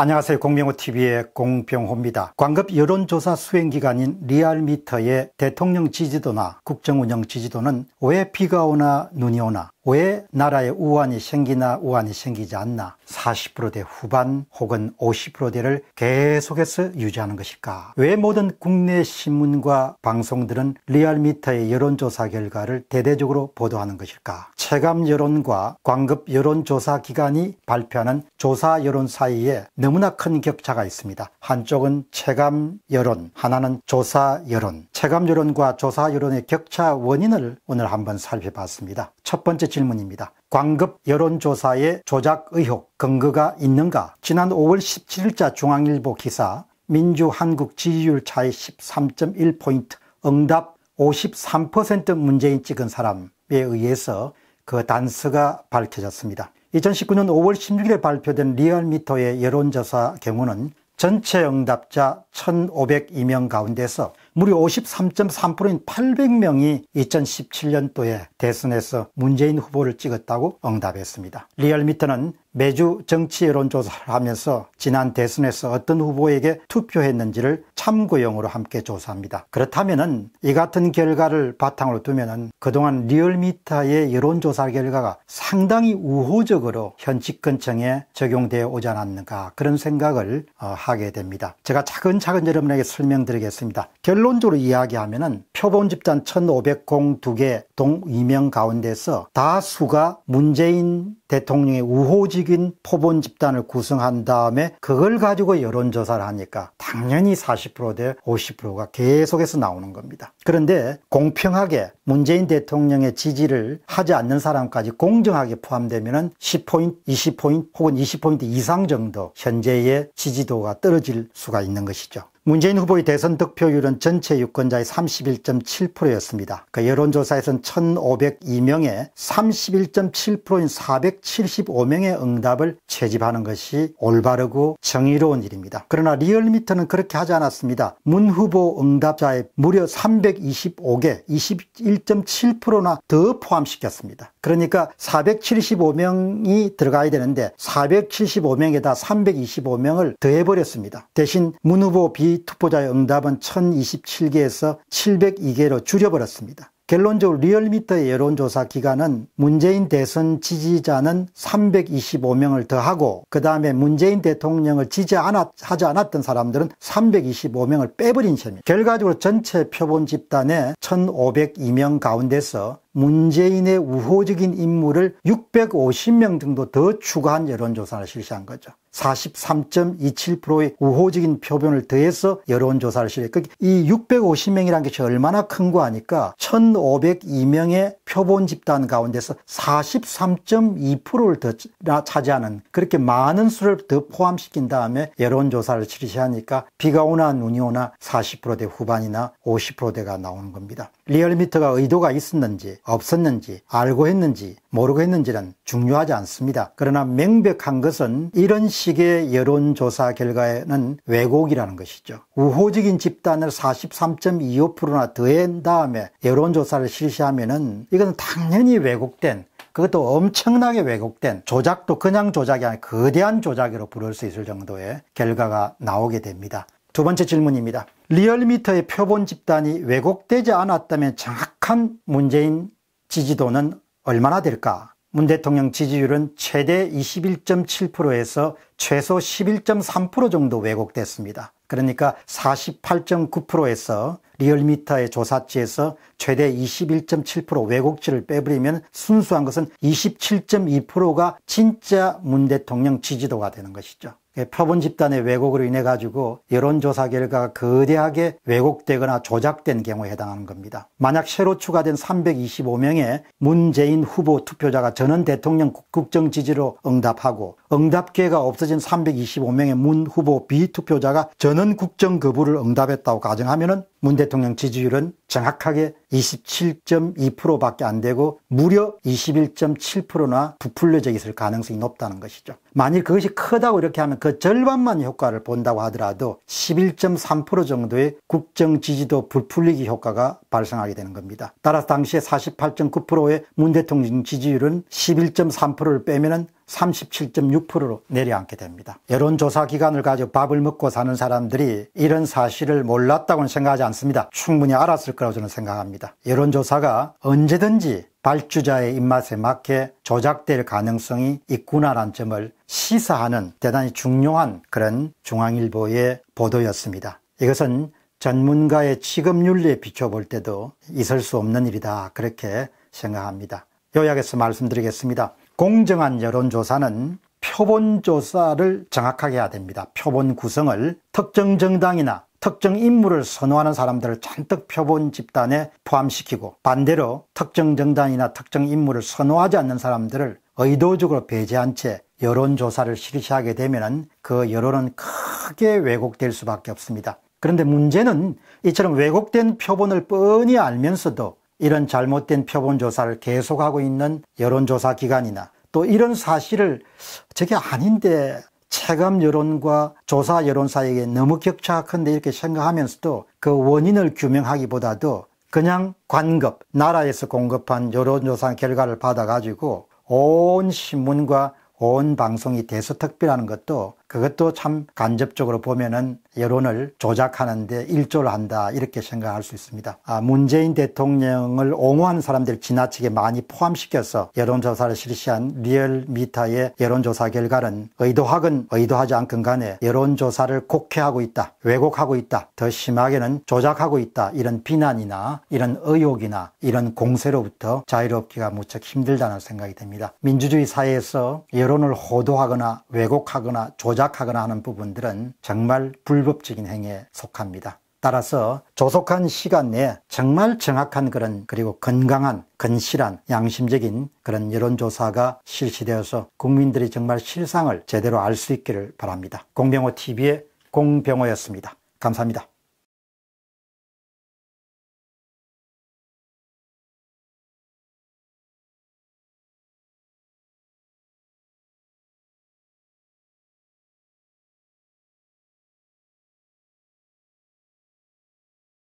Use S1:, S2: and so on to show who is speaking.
S1: 안녕하세요. 공명호TV의 공병호입니다. 광급 여론조사 수행기관인 리얼미터의 대통령 지지도나 국정운영 지지도는 왜 비가 오나 눈이 오나 왜 나라에 우환이 생기나 우환이 생기지 않나 40%대 후반 혹은 50%대를 계속해서 유지하는 것일까? 왜 모든 국내 신문과 방송들은 리얼미터의 여론조사 결과를 대대적으로 보도하는 것일까? 체감 여론과 광급 여론조사 기관이 발표하는 조사 여론 사이에 너무나 큰 격차가 있습니다. 한쪽은 체감 여론, 하나는 조사 여론. 체감 여론과 조사 여론의 격차 원인을 오늘 한번 살펴봤습니다. 첫 번째 질문입니다. 광급 여론조사의 조작 의혹 근거가 있는가? 지난 5월 17일자 중앙일보 기사 민주한국 지지율 차이 13.1포인트 응답 53% 문재인 찍은 사람에 의해서 그 단서가 밝혀졌습니다. 2019년 5월 16일에 발표된 리얼미터의 여론조사 경우는 전체 응답자 1,502명 가운데서 무려 53.3%인 800명이 2017년도에 대선에서 문재인 후보를 찍었다고 응답했습니다. 리얼미터는 매주 정치 여론조사를 하면서 지난 대선에서 어떤 후보에게 투표했는지를 참고용으로 함께 조사합니다. 그렇다면 이 같은 결과를 바탕으로 두면 그동안 리얼미터의 여론조사 결과가 상당히 우호적으로 현직근청에 적용되어 오지 않았는가 그런 생각을 어, 하게 됩니다. 제가 차근차근 차근 여러분에게 설명드리겠습니다. 결론적으로 이야기하면 표본집단 1500공 2개 동이명 가운데서 다수가 문재인 대통령의 우호적인 포본 집단을 구성한 다음에 그걸 가지고 여론조사를 하니까 당연히 40%대 50%가 계속해서 나오는 겁니다. 그런데 공평하게 문재인 대통령의 지지를 하지 않는 사람까지 공정하게 포함되면 10포인트, 20포인트 혹은 20포인트 이상 정도 현재의 지지도가 떨어질 수가 있는 것이죠. 문재인 후보의 대선 득표율은 전체 유권자의 31.7%였습니다. 그 여론조사에서는 1,502명의 31.7%인 475명의 응답을 채집하는 것이 올바르고 정의로운 일입니다. 그러나 리얼미터는 그렇게 하지 않았습니다. 문 후보 응답자의 무려 325개, 21.7%나 더 포함시켰습니다. 그러니까 475명이 들어가야 되는데 475명에다 325명을 더해버렸습니다. 대신 문 후보 비이 투표자의 응답은 1027개에서 702개로 줄여버렸습니다. 결론적으로 리얼미터의 여론조사 기간은 문재인 대선 지지자는 325명을 더하고 그 다음에 문재인 대통령을 지지 않았, 하지 않았던 사람들은 325명을 빼버린 셈입니다. 결과적으로 전체 표본 집단의 1502명 가운데서 문재인의 우호적인 인물을 650명 정도 더 추가한 여론조사를 실시한 거죠. 43.27%의 우호적인 표본을 더해서 여론조사를 실했고 그러니까 이 650명이라는 것이 얼마나 큰 거 아니까 1,502명의 표본 집단 가운데서 43.2%를 더 차지하는 그렇게 많은 수를 더 포함시킨 다음에 여론조사를 실시하니까 비가 오나 눈이 오나 40%대 후반이나 50%대가 나오는 겁니다. 리얼미터가 의도가 있었는지 없었는지 알고 했는지 모르고 했는지는 중요하지 않습니다. 그러나 명백한 것은 이런 식의 여론조사 결과에는 왜곡이라는 것이죠. 우호적인 집단을 43.25%나 더한 다음에 여론조사를 실시하면은 이건 당연히 왜곡된 그것도 엄청나게 왜곡된 조작도 그냥 조작이 아니라 거대한 조작으로 부를 수 있을 정도의 결과가 나오게 됩니다. 두 번째 질문입니다. 리얼미터의 표본 집단이 왜곡되지 않았다면 정확한 문재인 지지도는 얼마나 될까? 문 대통령 지지율은 최대 21.7%에서 최소 11.3% 정도 왜곡됐습니다. 그러니까 48.9%에서 리얼미터의 조사치에서 최대 21.7% 왜곡치를 빼버리면 순수한 것은 27.2%가 진짜 문 대통령 지지도가 되는 것이죠. 예, 표본 집단의 왜곡으로 인해 가지고 여론조사 결과가 거대하게 왜곡되거나 조작된 경우에 해당하는 겁니다. 만약 새로 추가된 325명의 문재인 후보 투표자가 전원 대통령 국정 지지로 응답하고 응답 기회가 없어진 325명의 문 후보 비투표자가 전원 국정 거부를 응답했다고 가정하면은 문 대통령 지지율은 정확하게 27.2%밖에 안 되고 무려 21.7%나 부풀려져 있을 가능성이 높다는 것이죠. 만일 그것이 크다고 이렇게 하면 그 절반만 효과를 본다고 하더라도 11.3% 정도의 국정 지지도 부풀리기 효과가 발생하게 되는 겁니다. 따라서 당시에 48.9%의 문 대통령 지지율은 11.3%를 빼면은 37.6%로 내려앉게 됩니다. 여론조사 기간을 가지고 밥을 먹고 사는 사람들이 이런 사실을 몰랐다고는 생각하지 않습니다. 충분히 알았을 거라고 저는 생각합니다. 여론조사가 언제든지 발주자의 입맛에 맞게 조작될 가능성이 있구나란 점을 시사하는 대단히 중요한 그런 중앙일보의 보도였습니다. 이것은 전문가의 취급윤리에 비춰볼 때도 있을 수 없는 일이다 그렇게 생각합니다. 요약해서 말씀드리겠습니다. 공정한 여론조사는 표본조사를 정확하게 해야 됩니다. 표본 구성을 특정 정당이나 특정 인물을 선호하는 사람들을 잔뜩 표본 집단에 포함시키고 반대로 특정 정당이나 특정 인물을 선호하지 않는 사람들을 의도적으로 배제한 채 여론조사를 실시하게 되면 그 여론은 크게 왜곡될 수밖에 없습니다. 그런데 문제는 이처럼 왜곡된 표본을 뻔히 알면서도 이런 잘못된 표본 조사를 계속하고 있는 여론조사 기관이나 또 이런 사실을 저게 아닌데 체감 여론과 조사 여론 사이에 너무 격차가 큰데 이렇게 생각하면서도 그 원인을 규명하기보다도 그냥 관급, 나라에서 공급한 여론조사 결과를 받아가지고 온 신문과 온 방송이 대서특별하는 것도 그것도 참 간접적으로 보면은 여론을 조작하는데 일조를 한다 이렇게 생각할 수 있습니다. 아, 문재인 대통령을 옹호하는 사람들 지나치게 많이 포함시켜서 여론조사를 실시한 리얼미터의 여론조사 결과는 의도하건 의도하지 않건 간에 여론조사를 곡해하고 있다, 왜곡하고 있다, 더 심하게는 조작하고 있다 이런 비난이나 이런 의혹이나 이런 공세로부터 자유롭기가 무척 힘들다는 생각이 듭니다. 민주주의 사회에서 여론을 호도하거나 왜곡하거나 조작 조작하거나 하는 부분들은 정말 불법적인 행위에 속합니다. 따라서 조속한 시간 내에 정말 정확한 그런 그리고 건강한 건실한 양심적인 그런 여론조사가 실시되어서 국민들이 정말 실상을 제대로 알 수 있기를 바랍니다. 공병호 TV의 공병호였습니다. 감사합니다.